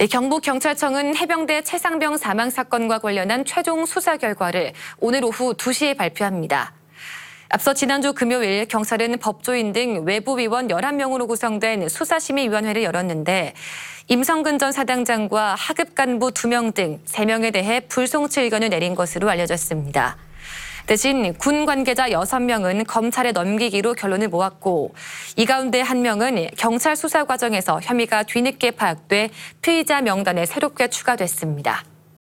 예, 경북 경찰청은 해병대 최상병 사망 사건과 관련한 최종 수사 결과를 오늘 오후 2시에 발표합니다. 앞서 지난주 금요일 경찰은 법조인 등 외부 위원 11명으로 구성된 수사심의위원회를 열었는데 임성근 전 사당장과 하급 간부 2명 등 3명에 대해 불송치 의견을 내린 것으로 알려졌습니다. 대신 군 관계자 6명은 검찰에 넘기기로 결론을 모았고 이 가운데 한 명은 경찰 수사 과정에서 혐의가 뒤늦게 파악돼 피의자 명단에 새롭게 추가됐습니다.